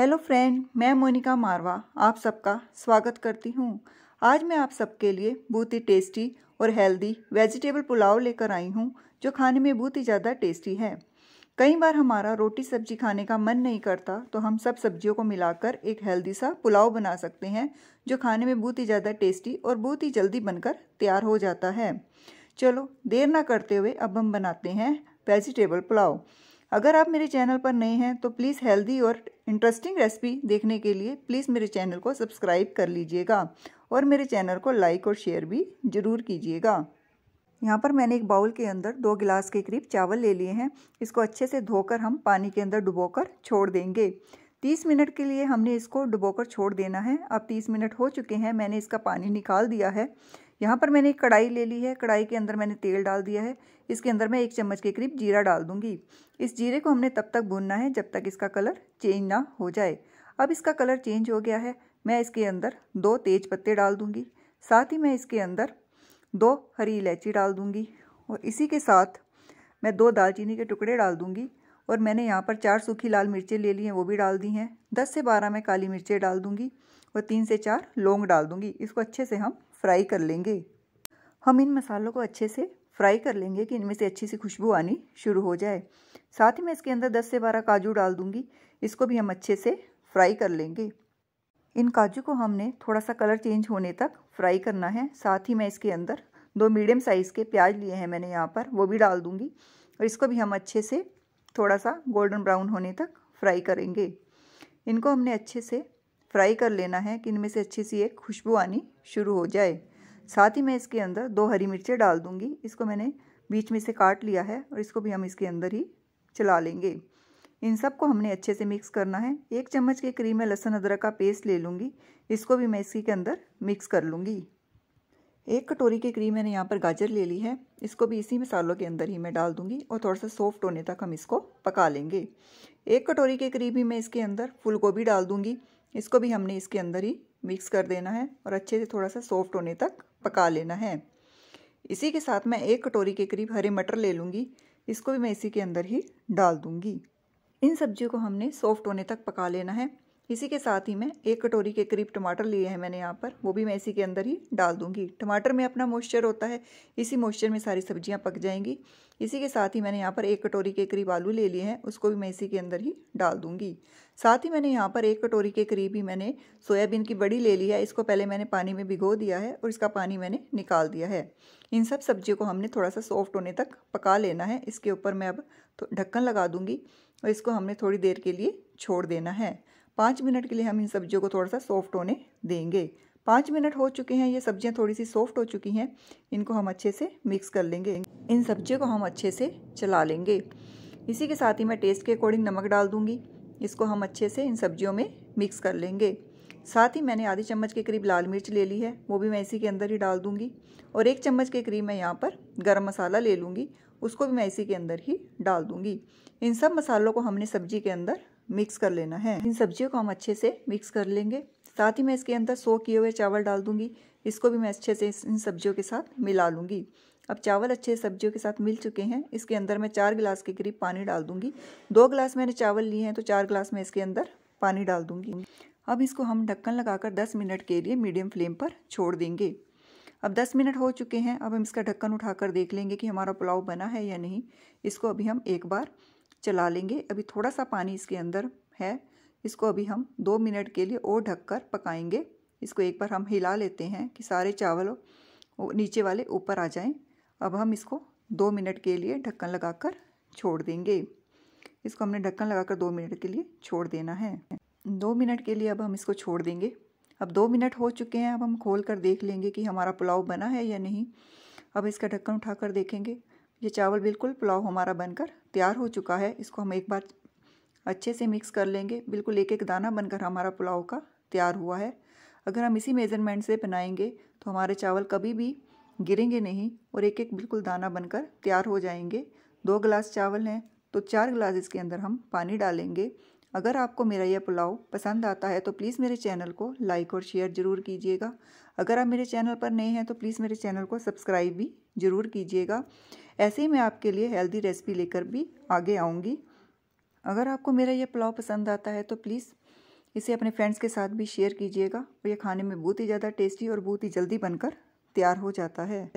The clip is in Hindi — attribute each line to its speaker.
Speaker 1: हेलो फ्रेंड मैं मोनिका मारवा आप सबका स्वागत करती हूँ आज मैं आप सबके लिए बहुत ही टेस्टी और हेल्दी वेजिटेबल पुलाव लेकर आई हूँ जो खाने में बहुत ही ज़्यादा टेस्टी है कई बार हमारा रोटी सब्जी खाने का मन नहीं करता तो हम सब सब्जियों को मिलाकर एक हेल्दी सा पुलाव बना सकते हैं जो खाने में बहुत ही ज़्यादा टेस्टी और बहुत ही जल्दी बनकर तैयार हो जाता है चलो देर ना करते हुए अब हम बनाते हैं वेजिटेबल पुलाव अगर आप मेरे चैनल पर नए हैं तो प्लीज़ हेल्दी और इंटरेस्टिंग रेसिपी देखने के लिए प्लीज़ मेरे चैनल को सब्सक्राइब कर लीजिएगा और मेरे चैनल को लाइक और शेयर भी ज़रूर कीजिएगा यहाँ पर मैंने एक बाउल के अंदर दो गिलास के करीब चावल ले लिए हैं इसको अच्छे से धोकर हम पानी के अंदर डुबो छोड़ देंगे तीस मिनट के लिए हमने इसको डुबोकर छोड़ देना है अब तीस मिनट हो चुके हैं मैंने इसका पानी निकाल दिया है यहाँ पर मैंने एक कढ़ाई ले ली है कढ़ाई के अंदर मैंने तेल डाल दिया है इसके अंदर मैं एक चम्मच के करीब जीरा डाल दूंगी इस जीरे को हमने तब तक भूनना है जब तक इसका कलर चेंज ना हो जाए अब इसका कलर चेंज हो गया है मैं इसके अंदर दो तेज पत्ते डाल दूंगी साथ ही मैं इसके अंदर दो हरी इलायची डाल दूंगी और इसी के साथ मैं दो दालचीनी के टुकड़े डाल दूंगी और मैंने यहाँ पर चार सूखी लाल मिर्चें ले ली हैं वो भी डाल दी हैं दस से बारह मैं काली मिर्चें डाल दूंगी और तीन से चार लौंग डाल दूंगी इसको अच्छे से हम फ्राई कर लेंगे हम इन मसालों को अच्छे से फ्राई कर लेंगे कि इनमें से अच्छी सी खुशबू आनी शुरू हो जाए साथ ही मैं इसके अंदर 10 से 12 काजू डाल दूंगी इसको भी हम अच्छे से फ्राई कर लेंगे इन काजू को हमने थोड़ा सा कलर चेंज होने तक फ्राई करना है साथ ही मैं इसके अंदर दो मीडियम साइज़ के प्याज लिए हैं मैंने यहाँ पर वो भी डाल दूँगी और इसको भी हम अच्छे से थोड़ा सा गोल्डन ब्राउन होने तक फ्राई करेंगे इनको हमने अच्छे से फ्राई कर लेना है कि इनमें से अच्छी सी एक खुशबू आनी शुरू हो जाए साथ ही मैं इसके अंदर दो हरी मिर्चें डाल दूँगी इसको मैंने बीच में से काट लिया है और इसको भी हम इसके अंदर ही चला लेंगे इन सब को हमने अच्छे से मिक्स करना है एक चम्मच के करीब मैं लहसुन अदरक का पेस्ट ले लूँगी इसको भी मैं इसी के अंदर मिक्स कर लूँगी एक कटोरी के करीब मैंने यहाँ पर गाजर ले ली है इसको भी इसी मसालों के अंदर ही मैं डाल दूँगी और थोड़ा सा सॉफ्ट होने तक हम इसको पका लेंगे एक कटोरी के करीब ही मैं इसके अंदर फूल गोभी डाल दूँगी इसको भी हमने इसके अंदर ही मिक्स कर देना है और अच्छे से थोड़ा सा सॉफ्ट होने तक पका लेना है इसी के साथ मैं एक कटोरी के करीब हरे मटर ले लूँगी इसको भी मैं इसी के अंदर ही डाल दूँगी इन सब्जियों को हमने सॉफ्ट होने तक पका लेना है इसी के साथ ही मैं एक कटोरी के करीब टमाटर लिए हैं मैंने यहाँ पर वो भी मैं इसी के अंदर ही डाल दूंगी टमाटर में अपना मॉइस्चर होता है इसी मॉइस्चर में सारी सब्जियाँ पक जाएंगी इसी के साथ ही मैंने यहाँ पर एक कटोरी के करीब आलू ले लिए हैं उसको भी मैं इसी के अंदर ही डाल दूंगी साथ ही मैंने यहाँ पर एक कटोरी के करीब ही मैंने सोयाबीन की बड़ी ले ली है इसको पहले मैंने पानी में भिगो दिया है और इसका पानी मैंने निकाल दिया है इन सब सब्जियों को हमने थोड़ा सा सॉफ्ट होने तक पका लेना है इसके ऊपर मैं अब तो ढक्कन लगा दूंगी और इसको हमने थोड़ी देर के लिए छोड़ देना है पाँच मिनट के लिए हम इन सब्जियों को थोड़ा सा सॉफ्ट होने देंगे पाँच मिनट हो चुके हैं ये सब्जियां थोड़ी सी सॉफ्ट हो चुकी हैं इनको हम अच्छे से मिक्स कर लेंगे इन सब्जियों को हम अच्छे से चला लेंगे इसी के साथ ही मैं टेस्ट के अकॉर्डिंग नमक डाल दूँगी इसको हम अच्छे से इन सब्जियों में मिक्स कर लेंगे साथ ही मैंने आधी चम्मच के करीब लाल मिर्च ले ली है वो भी मैं इसी के अंदर ही डाल दूँगी और एक चम्मच के करीब मैं यहाँ पर गर्म मसाला ले लूँगी उसको भी मैं इसी के अंदर ही डाल दूँगी इन सब मसालों को हमने सब्जी के अंदर मिक्स कर लेना है इन सब्जियों को हम अच्छे से मिक्स कर लेंगे साथ ही मैं इसके अंदर सो किए हुए चावल डाल दूंगी इसको भी मैं अच्छे से इन सब्जियों के साथ मिला लूँगी अब चावल अच्छे सब्जियों के साथ मिल चुके हैं इसके अंदर मैं चार गिलास के करीब पानी डाल दूंगी दो गिलास मैंने चावल लिए हैं तो चार गिलास मैं इसके अंदर पानी डाल दूंगी अब इसको हम ढक्कन लगाकर 10 मिनट के लिए मीडियम फ्लेम पर छोड़ देंगे अब 10 मिनट हो चुके हैं अब हम इसका ढक्कन उठाकर देख लेंगे कि हमारा पुलाव बना है या नहीं इसको अभी हम एक बार चला लेंगे अभी थोड़ा सा पानी इसके अंदर है इसको अभी हम दो मिनट के लिए और ढककर पकाएंगे इसको एक बार हम हिला लेते हैं कि सारे चावल नीचे वाले ऊपर आ जाएं अब हम इसको दो मिनट के लिए ढक्कन लगाकर छोड़ देंगे इसको हमने ढक्कन लगाकर दो मिनट के लिए छोड़ देना है दो मिनट के लिए अब हम इसको छोड़ देंगे अब दो मिनट हो चुके हैं अब हम खोल कर देख लेंगे कि हमारा पुलाव बना है या नहीं अब इसका ढक्कन कर देखेंगे ये चावल बिल्कुल पुलाव हमारा बनकर तैयार हो चुका है इसको हम एक बार अच्छे से मिक्स कर लेंगे बिल्कुल एक एक दाना बनकर हमारा पुलाव का तैयार हुआ है अगर हम इसी मेज़रमेंट से बनाएंगे तो हमारे चावल कभी भी गिरेंगे नहीं और एक एक बिल्कुल दाना बनकर तैयार हो जाएंगे दो गिलास चावल हैं तो चार गिलास इसके अंदर हम पानी डालेंगे अगर आपको मेरा यह पुलाव पसंद आता है तो प्लीज़ मेरे चैनल को लाइक और शेयर ज़रूर कीजिएगा अगर आप मेरे चैनल पर नए हैं तो प्लीज़ मेरे चैनल को सब्सक्राइब भी ज़रूर कीजिएगा ऐसे ही मैं आपके लिए हेल्दी रेसिपी लेकर भी आगे आऊँगी अगर आपको मेरा यह पुलाव पसंद आता है तो प्लीज़ इसे अपने फ्रेंड्स के साथ भी शेयर कीजिएगा और यह खाने में बहुत ही ज़्यादा टेस्टी और बहुत ही जल्दी बनकर तैयार हो जाता है